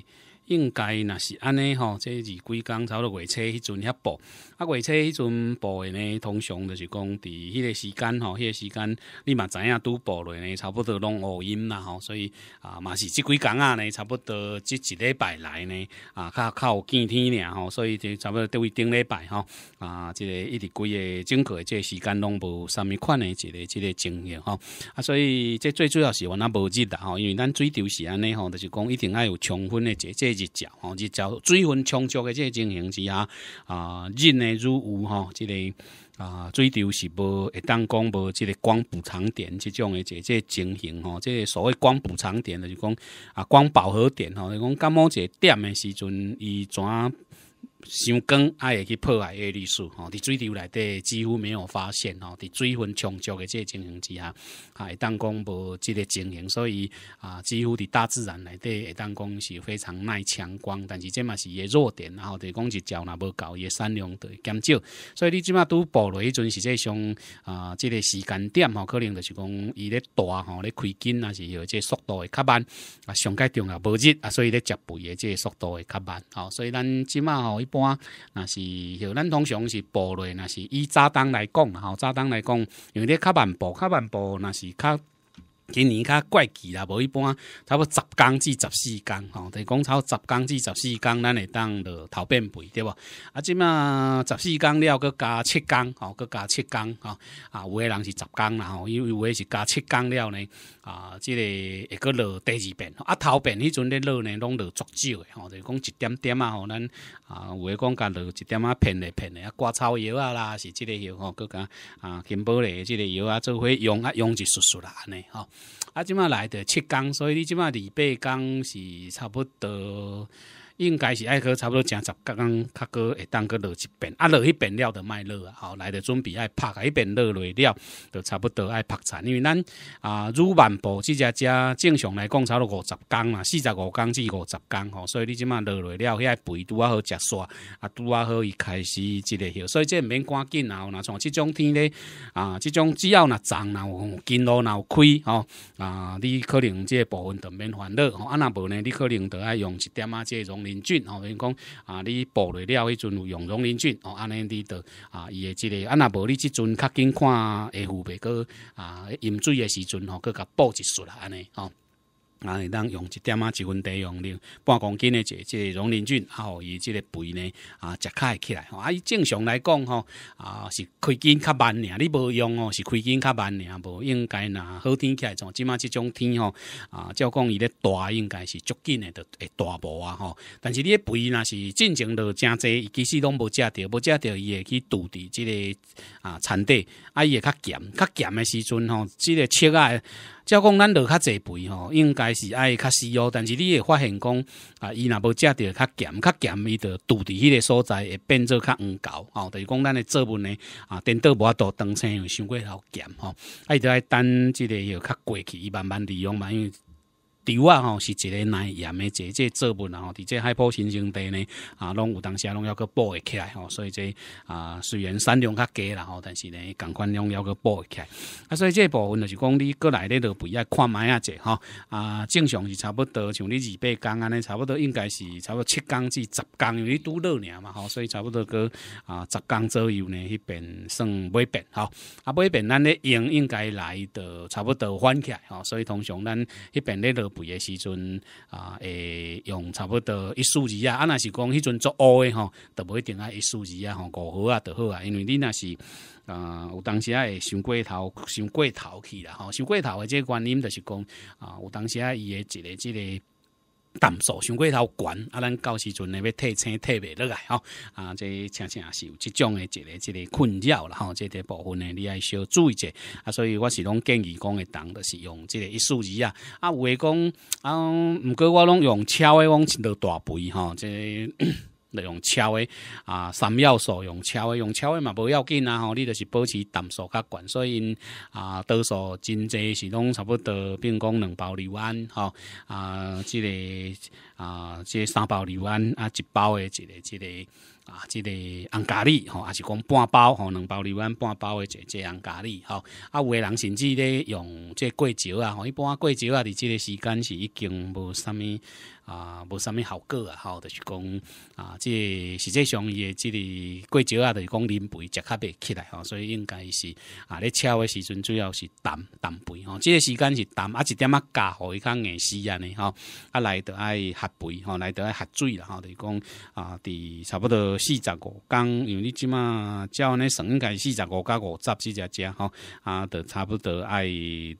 个。应该若是安尼吼，这是几工差不多月车迄阵遐报，啊月车迄阵报诶呢，通常就是讲伫迄个时间吼，迄个时间你嘛知影拄报落呢，差不多拢乌阴啦吼，所以啊嘛是即几工啊呢，差不多即一礼拜来呢，啊较较有见天俩吼，所以就差不多都位顶礼拜吼，啊即个一直规个整个即个时间拢无三米宽诶，即个即个情形吼，啊所以即最主要是我那无日啦吼，因为咱水头是安尼吼，就是讲一定爱有充分诶，日照，吼，日照水分充足嘅这情形之下，啊，人呢如有吼，即个啊，水流是无会当讲无即个光补偿点，即种嘅即个情形吼，即所谓光补偿点就是讲啊，光饱和点吼，就讲感冒一个点嘅时阵，伊怎？生根，爱去破坏叶绿素吼。伫水流内底几乎没有发现吼。伫水分充足的这情形之下，啊，当讲无即个情形，所以啊，几乎伫大自然内底，当讲是非常耐强光，但是即嘛是一个弱点，然后就讲照若无够伊也产量就会减少。所以你即嘛都捕迄阵时在上啊，即个时间点吼，可能就是讲伊咧大吼咧开紧，啊，是有个速度会较慢啊，上界重要无日啊，所以咧食肥这即速度会较慢。好，所以咱即嘛吼一那是，就咱通常是步类，那是以炸当来讲，好炸当来讲，用的较慢步，较慢步，那是较。今年较怪奇啦，无一般，差不多十工至十四工吼。是讲超十工至十四工，咱会当落头变肥对无？啊，即满十四工了，搁加七工吼，搁加七工吼，啊，有诶人是十工啦吼，因为有诶是加七工了呢。啊，即个会搁落第二遍，啊，头遍迄阵咧落呢，拢落足少诶吼，是讲一点点啊吼，咱啊有诶讲甲落一点啊，偏咧偏咧，啊，刮草油啊啦，是即个药吼，搁加啊金宝诶，即个油啊，做伙用啊用一束束啦安尼吼。啊，即麦来的七工，所以你即麦礼拜工是差不多。应该是爱去差不多真十天，较过会当过落一遍，啊落迄边了著卖落啊，好来的准备爱拍，迄边落落了，著差不多爱拍产，因为咱啊，汝万步即只只正常来讲差不多五十工嘛，四十五工至五十工吼，所以你即满落落了，遐肥拄啊好食煞啊拄啊好伊开始即个，所以即免赶紧啊，若像即种天咧啊，即种只要若长然有筋络若有开哦，啊你可能即部分著免烦恼，吼、啊若无呢，你可能著爱用一点啊即种。林俊哦，因讲啊，你捕来了，迄阵有用融林俊哦，安尼你的啊，伊诶即个，啊若无你即阵较紧看，下湖北个啊，饮水的时阵吼，佮佮报一术啦，安尼哦。啊，当用一点啊，一分地用哩，半公斤的这这溶磷菌啊，互伊这个肥呢啊，较开起来吼，啊，伊正常来讲吼啊，是开菌较慢尔，你无用吼，是开菌较慢尔，无应该呐，好天起来从即马即种天吼啊，照讲伊咧大应该是足紧的，会大步啊吼，但是你的肥若是进前落诚济，其实拢无食着，无食着伊会去堵伫即个啊产地，啊伊会较咸，较咸的时阵吼，即个切啊。照讲，咱落较济肥吼，应该是爱较需要，但是你会发现讲，啊，伊若无食着较咸、较咸伊着拄伫迄个所在会变做较黄膏吼。就是讲，咱的作物呢，啊，颠倒无法度当先用，伤过好咸吼，啊，伊着爱等即个许较过去，伊慢慢利用嘛，因为。另我吼，是一个难言的，即即这然后伫即海普新生地呢，啊，拢有当时拢要去补会起来吼，所以即啊，虽然产量较低啦吼，但是呢，共款量要去补会起来。啊，所以这部分就是讲你过来咧，就不要看买啊，者吼啊，正常是差不多，像你二八工安尼，差不多应该是差不多七工至十工，因为拄热年嘛吼，所以差不多个啊，十工左右呢，一边算每边吼，啊，每边咱咧应应该来的差不多翻起来吼，所以通常咱一边咧肥嘅时阵啊，诶，用差不多一梳子啊，啊，若是讲迄阵做乌诶吼，都无一定啊，一梳子啊，吼，五号啊，都好啊，因为你若是啊，有当时啊，会想过头，想过头去啦，吼，想过头嘅即个原因就是讲啊，有当时啊，伊嘅一个即个。淡素上过头悬，啊，咱到时阵呢要退车退袂落来，吼，啊，这恰恰也是有即种的一个一个困扰啦吼，即、个部分呢你爱小注意者，啊，所以我是拢建议讲，诶，等都是用即个一水字啊，啊，有诶讲，啊，毋过我拢用超诶往落大肥，吼，这。用敲的啊，三要素用敲的，用敲的嘛无要紧啊吼，你就是保持淡数较悬，所以因啊多数真济是拢差不多变讲两包里丸吼啊，即个啊即个三包里丸啊一包的即个即个啊即个红咖喱吼，还是讲半包吼，两包里丸半包的即即红咖喱吼，啊有的人甚至咧用即过椒啊吼，一般过椒啊伫即个时间是已经无啥物。啊，无啥物效果啊，吼，就是讲啊，即实际上诶即个过节啊，就是讲啉肥，食较袂起来吼，所以应该是啊，咧超诶时阵主要是淡淡肥吼，即个时间是淡，啊一点啊加互伊讲硬死啊尼吼，啊来都爱喝肥吼，来都爱喝水啦吼，就是讲啊，伫差不多四十五工，因为你即马安尼算应该四十五加五十四只只吼，啊，就差不多爱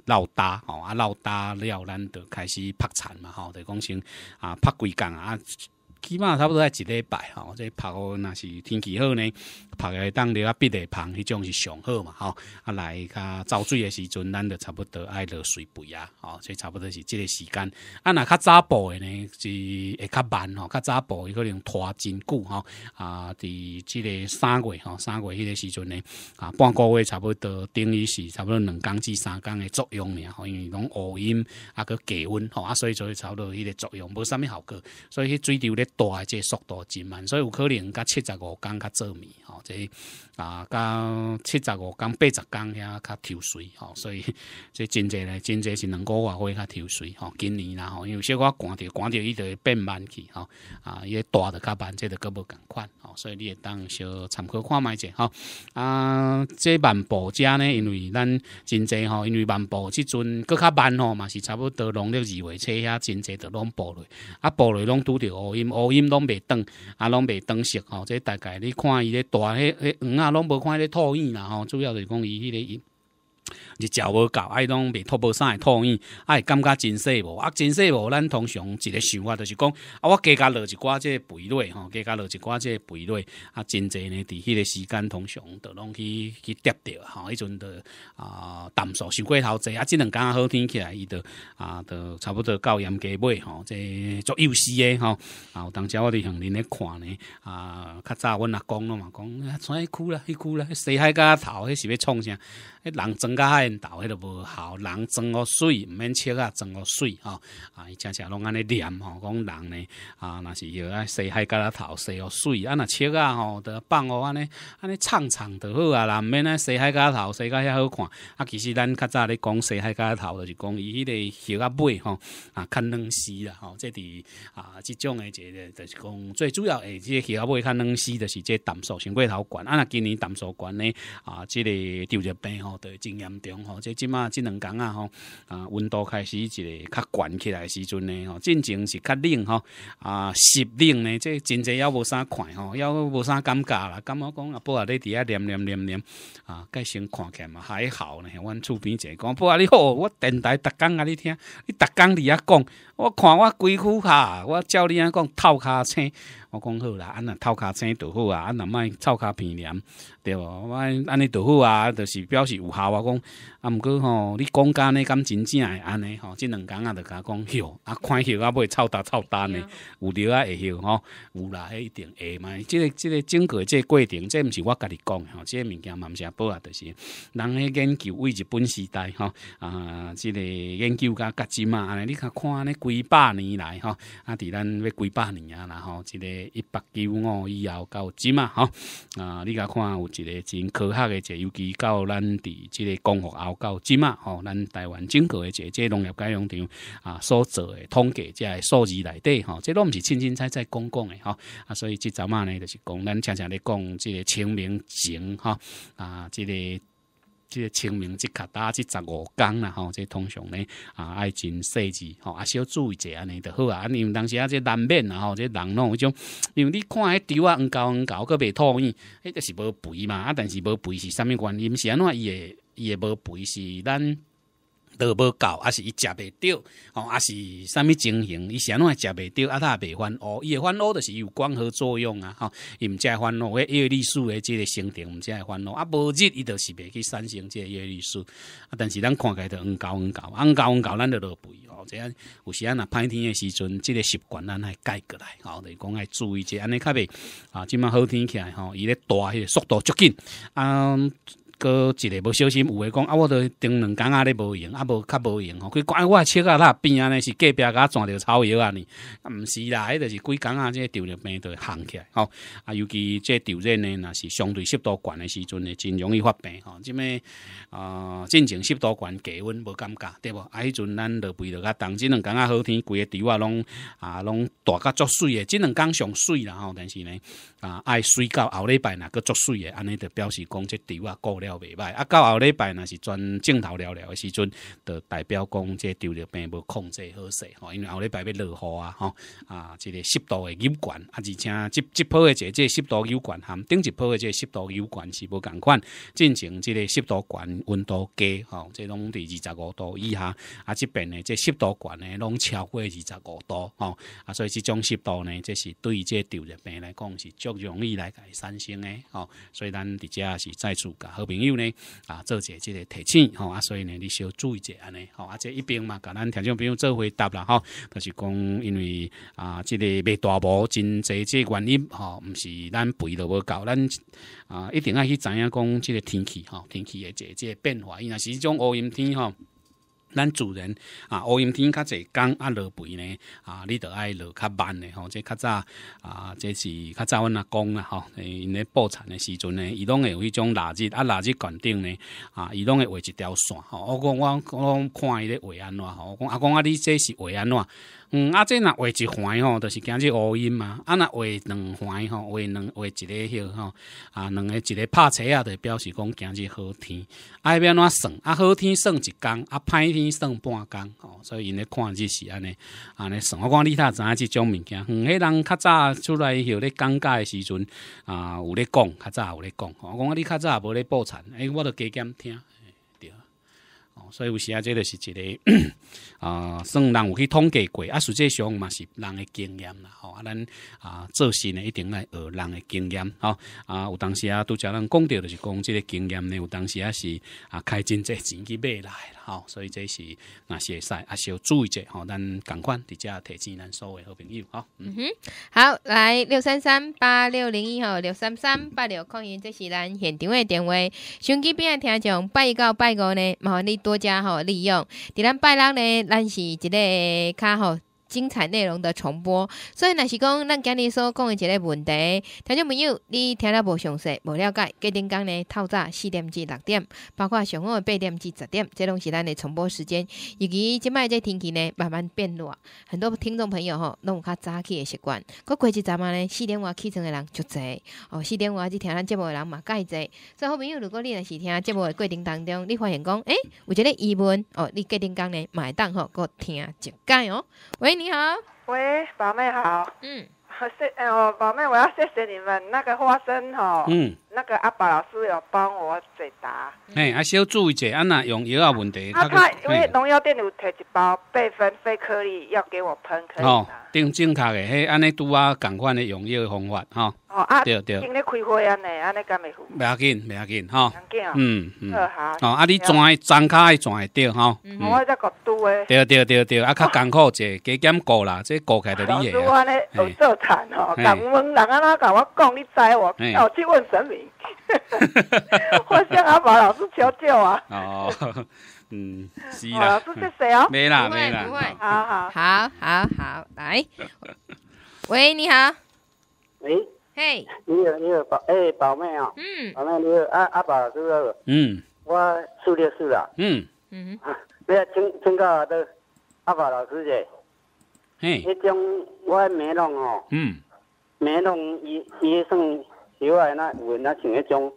落搭吼，啊落搭了咱就开始拍产嘛吼，就讲先。啊，拍几工啊，起码差不多在一礼拜吼，这拍哦，若是天气好呢。拍个当了啊，笔在旁，迄种是上好嘛吼！啊，来个造水诶时阵，咱就差不多爱落水肥啊，哦，所以差不多是即个时间。啊，若较早报诶呢，是会较慢吼，较早报伊可能拖真久吼。啊，伫即个三个月吼，三个月迄个时阵呢，啊，半个月差不多等于是差不多两工至三工诶作用呢。因为讲乌阴啊，佮低温吼，啊，所以就差不多迄个作用无啥物效果。所以迄水流咧大，即个速度真慢，所以有可能甲七十五工较做咪吼。party 啊，到七十五、刚八十工遐较抽水吼，所以这 真济咧，真济是两个外汇较抽水吼。今年啦吼，因为小可赶着，赶着伊就变慢去吼。啊，一大的较慢，这都都无共款吼。所以你会当小参考看卖者吼。啊，这慢步者呢，因为咱真济吼，因为慢步，即阵搁较慢吼嘛，是差不多农历二月初遐真济都拢步嘞。啊，步嘞拢拄着乌阴，乌阴拢袂断，啊，拢袂断息吼。这大概你看伊咧大迄迄园啊。啊，拢无看迄个吐烟啦吼，主要就是讲伊迄个。日交无够，哎，拢未被无破晒，痛因，哎，感觉真细无，啊，真细无，咱通常一个想法就是讲，啊，我加加落一寡即个肥类吼，加加落一寡即个肥类，啊，真侪呢，伫迄个时间通常都拢去去跌着吼，迄阵的啊，淡数想过头者，啊，两工仔好天起来，伊都啊，都差不多到严格买吼，即足幼戏诶吼，啊，有当时我伫向恁咧看呢，啊，较早阮阿公咯嘛，讲，哎，迄区啦，迄区啦，西海个头，迄是要创啥？迄人增加面倒迄个无效，人装个水毋免切啊，装个水吼啊，常常拢安尼念吼，讲人呢啊，若是要来西海街头洗个水，啊若切啊吼，就放个安尼安尼畅畅就好啊，毋免啊西海街头洗个遐好看。啊，其实咱较早咧讲西海街头，就是讲伊迄个鱼尾吼啊，较东丝啦吼，即伫啊，即种诶，即个就是讲最主要诶，即个鱼尾较东丝，就是即胆素性过头高，啊若今年胆素高呢啊，即个丢着病吼，得真严重。吼，即即马即两工啊吼，啊温度开始一个较悬起来时阵呢吼，进前是较冷吼，啊湿冷呢，即真侪也无啥看吼，也无啥感觉啦。刚刚讲啊，波啊你伫遐念念念念啊，计先看起来还好呢。我厝边一个讲阿波啊你好，我电台特工啊你听，你特工伫遐讲。我看我几苦哈，我照你安讲透骹青，我讲好啦，安那透骹青就好啊，安那卖臭牙片炎，对无？安安尼就好啊，就是表示有效我讲。啊，毋过吼，你讲家呢？敢真正会安尼吼？即两工也得甲讲诺啊，看诺啊，袂臭大臭大呢？有料啊会翕吼，有啦，迄一定会嘛。即个即个整个即个过程，即毋是我家己讲吼，即个物件蛮少报啊，就是人咧研究为日本时代吼，啊，即个研究甲甲自嘛，安尼你甲看尼几百年来吼，啊，伫咱要几百年啊，然后即个一八九五以后到即嘛吼，啊，你甲看有一个真科学嘅，即尤其到咱伫即个共学后。到即嘛吼，咱台湾整个诶一个农业改良场啊，所做诶统计即个数字内底吼，即拢毋是清清彩彩讲讲诶吼啊，所以即阵嘛呢，就是讲咱常常咧讲即个清明节吼啊，即个即个清明即卡搭即十五天啦吼，即通常呢啊爱真细致吼，啊小注意者安尼就好啊，啊因为当时啊即难免啊吼，即人拢迄种，因为你看迄条啊毋高恩高个袂讨厌，迄个是无肥嘛啊，但是无肥是啥物原因？是安怎伊诶？伊诶无肥是咱豆无够，抑是伊食袂着，吼，抑是啥物情形？伊安怎也食袂着，啊，他也袂翻哦。伊会翻哦，就是有光合作用啊，吼，伊毋唔会翻哦，叶绿素诶，即个生毋唔会翻哦，啊，无日伊就是袂去生成即个绿素，啊，但是咱看起来着，嗯，高温高，高温高，咱着落肥哦。即样有时啊，若歹天诶时阵，即个习惯咱爱改过来，吼。等是讲爱注意者安尼较袂啊，即满好天气吼，伊咧大，迄个速度足紧，啊。个一个无小心，有诶讲啊，我着顶两工啊咧无用，啊无较无用吼。佮我笑啊，他病啊呢是隔壁甲撞着草药啊呢，毋是啦，迄个是几工啊，即个糖尿病都行起来吼。啊，尤其即个糖尿呢，若是相对湿度悬诶时阵呢，真容易发病吼。即么啊，正常湿度悬，气温无感觉，对无啊，迄阵咱落肥落甲冬，即两工啊好天，规个地方拢啊拢大甲足水诶，即两工上水啦吼，但是呢啊，爱水到后礼拜若个足水诶，安尼着表示讲即个地方高。聊袂歹，啊，到后礼拜若是转镜头聊聊的时阵，就代表讲这糖尿病无控制好势吼，因为后礼拜要落雨啊吼，啊，即个湿度会有关，啊，而且即这波的这这湿度有关，含顶一波的这湿度有关是无共款，进行即个湿度悬温度低吼，即拢伫二十五度以下，啊，即边呢这湿度悬呢拢超过二十五度吼，啊，所以即种湿度呢这是对这糖尿病来讲是足容易来改善性诶吼，所以咱直接是再次甲好。平。朋友呢，啊，做些即个提醒，吼啊，所以呢，你需要注意一下尼吼啊，这一边嘛，甲咱听众朋友做回答啦，吼，就是讲，因为啊，即个被大雾真侪个原因，吼，毋是咱肥都无够，咱啊，一定要去知影讲即个天气，吼，天气的这这变化，伊若是迄种乌阴天，吼。咱主人啊，乌阴天较济工啊落肥呢，啊，你得爱落较慢的吼，即较早啊，这是较早阮阿公啦吼，因咧播田的时阵呢，伊拢会有迄种垃圾，啊，垃圾管顶呢，啊，伊拢会画一条线吼，我讲我讲看伊咧画安怎，吼，我讲阿公啊，你这是画安怎？嗯，啊，这若画一环吼，着是今日乌阴嘛。啊，若画两环吼，画两画一个迄吼，啊，两个一个拍车啊，着表示讲今日好天。爱安怎算啊？好天算一工，啊，歹天算半工。吼、所以因咧看日时安尼，啊，尼算。我讲你他知影即种物件，嗯，迄人较早出来许咧尴尬的时阵啊，有咧讲，较早有咧讲。我讲你较早无咧报产，哎，我都加减听。哦，所以有时啊，这个是一个 啊，算人有去统计过啊，实际上嘛是人的经验啦。吼，啊，咱啊做事呢一定来学人的经验。吼啊，有当时啊拄则咱讲到，就是讲这个经验呢。有当时啊是啊，开真济钱去买来。好，所以这是那些赛啊，要注意者吼，咱赶快伫接提醒咱所为好朋友吼。嗯哼，好，来六三三八六零一吼，六三三八六矿业，这是咱现场的电话，手机边的听众，拜到拜五呢，麻烦你多加吼利用，伫咱拜六呢，咱是一个卡吼。精彩内容的重播，所以若是讲咱今日所讲的一个问题。听众朋友，你听了无详细、无了解，固定讲呢，透早四点至六点，包括上午的八点至十点，这拢是咱的重播时间。尤其即摆这天气呢，慢慢变热，很多听众朋友吼，拢有较早起的习惯。过过一阵啊呢，四点外起床的人就侪哦，四点外去听咱节目的人嘛，介侪。所以，好朋友，如果你若是听节目过程当中，你发现讲，诶有一个疑问哦，你固定讲呢，买当吼，搁听一解哦，喂。你好，喂，宝妹好。嗯，谢，呃，宝妹，我要谢谢你们那个花生哈。嗯。那个阿宝老师有帮我解答。哎，啊，小注意一下哪用药啊问题。啊，他因为农药店有提一包备分飞颗粒，要给我喷，可以。哦，定正确的，嘿，安尼拄啊赶款的用药方法哈。哦啊，对对。今日开会安尼，安尼敢会。不要紧，不要紧，哈。嗯嗯。哦啊，你转张卡会转会到哈。我再讲拄个。对对对对，啊，较艰苦者，几减高啦，这高起的厉害啊。我呢，有做产哦，敢问人啊那敢我讲，你知我，我去问神明。我向阿宝老师求救啊！哦，嗯，是啦。老师，谢谢哦。没啦，没啦，好好，好，好好，来。喂，你好。喂。嘿。你好，你好宝，哎，宝妹啊。嗯。宝妹，你好，阿阿宝老师是？嗯。我数理事啦。嗯。嗯哼。你要请请教阿宝老师姐，嘿。一种我美容哦。嗯。美容医医生。另外，那有那像迄种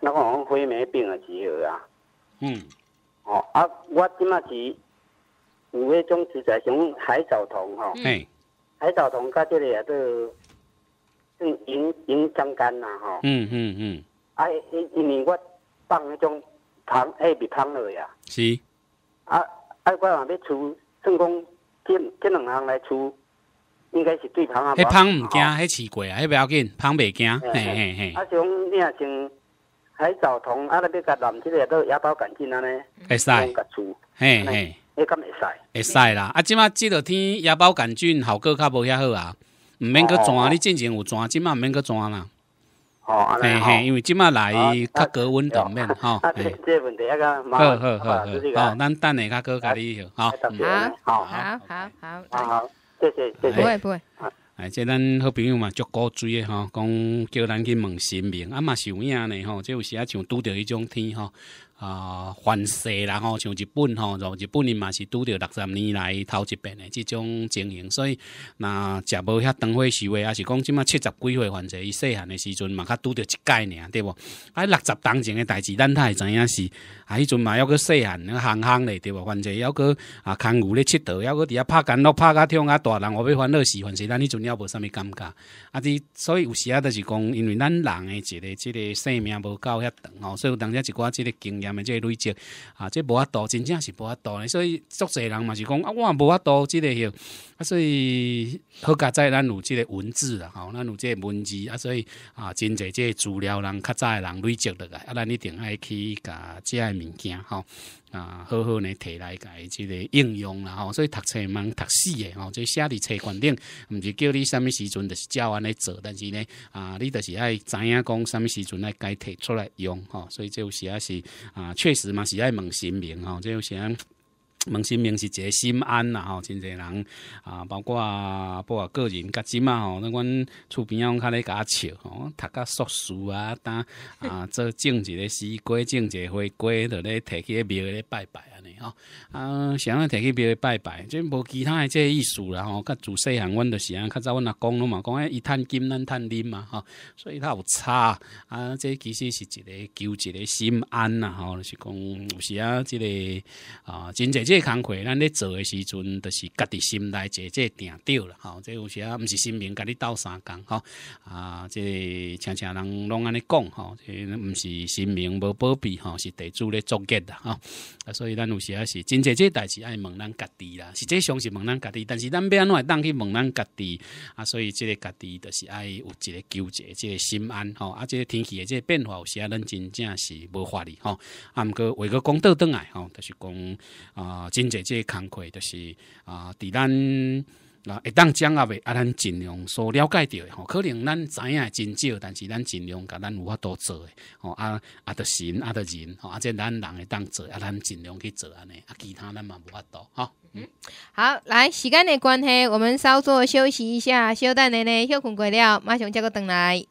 那个红灰霉病的合啊，嗯，哦啊，我即仔是有迄种就是像海藻糖吼，哎，海藻糖甲即个也都用用用相干呐吼，嗯嗯嗯，啊，因因为我放迄种糖黑蜜糖落去啊，是，啊啊，我若要出，算讲即即两项来出。应该是对胖啊迄还胖唔惊，饲过啊，迄不要紧，胖袂惊。啊，想你也像海藻同，啊，你要甲蓝，这个也都牙孢杆菌啊呢。会使。嘿嘿。你敢会使？会使啦。啊，即马即个天牙孢杆菌效果较无遐好啊，唔免去抓，你进前有抓，即马唔免去抓啦。哦，嘿嘿，因为即马来较高温层面，哈。啊，这这问题一个麻好好好，好，咱等下较哥教你好。好好好好好。谢，谢谢，不会不会。哎，即咱好朋友嘛，足古锥的吼，讲叫咱去问神明，啊嘛是有影呢吼，即有时啊像拄着迄种天吼。啊，凡势然后像日本吼，日本人嘛是拄着六十年来头一遍的即种情形，所以那食无遐长岁时话，也是讲即满七十几岁反者，伊细汉的时阵嘛较拄着一届尔，对无？啊，六十当前的代志，咱太知影是啊，迄阵嘛要个细汉憨憨咧，对无？反者要个啊，牵牛咧佚佗，要个伫遐拍甘落拍甲痛甲大，人我要烦恼死，反者咱迄阵要无啥物感觉？啊，你所以有时啊，就是讲，因为咱人诶一个即个生命无够遐长吼，所以有当下一寡即个经验。面即累积，啊，即无法度，真正是无法度。所以足侪人嘛是讲啊，我无法度即个，啊，所以好加载咱有即个文字啊，吼，咱有即个文字啊，所以啊，真侪即个资料人较早的人累积落来，啊，咱一定爱去甲即个物件，吼。啊，好好呢，提来己即个应用啦吼，所以读册茫读死诶吼，即写伫册卷顶，毋是叫你啥物时阵就是照安尼做，但是呢，啊，你就是爱知影讲啥物时阵来该摕出来用吼，所以有时啊是啊，确实嘛是爱问声明吼，有时啊。孟心明是一个心安啦吼，真侪人啊，包括包括个人、家即嘛吼，那阮厝边啊，我较咧甲笑吼，读甲硕士啊，当啊 做种一个西瓜，种一个花瓜，都咧提起庙咧拜拜安尼吼啊，想要提起庙咧拜拜，即无其他的个意思啦吼。甲自细汉，阮就是安，较早阮阿公拢嘛，讲哎伊趁金咱趁金嘛吼，所以他有差啊，即其实是一个求一个心安啦吼，是讲有时啊，即个啊真侪。这工课咱咧做诶时阵，就是家己心态渐渐定掉了，吼，即有时啊，毋是心明，甲你斗三工，吼，啊。即常常人拢安尼讲，哈，即毋是心明无保庇，吼，是地主咧作孽啦，啊，所以咱有时啊，是真济这代志爱问咱家己啦，实际上是问咱家己，但是咱要安怎会当去问咱家己啊？所以即个家己就是爱有一个纠结，即个心安，吼。啊，即天气诶即变化，有时啊，咱真正是无法哩，吼。啊，毋过话哥讲倒转来，吼，就是讲啊。啊，真侪个工课就是啊，伫咱那一当讲阿未，啊，咱尽量所了解着，吼，可能咱知影真少，但是咱尽量甲咱有法多做诶，吼啊啊，着神啊着人，吼啊，即咱人会当做，啊，咱尽量去做安尼，啊，其他咱嘛无法度哈。嗯，好，来时间的关系，我们稍作休息一下，小等奶奶休困过了，马上再个转来。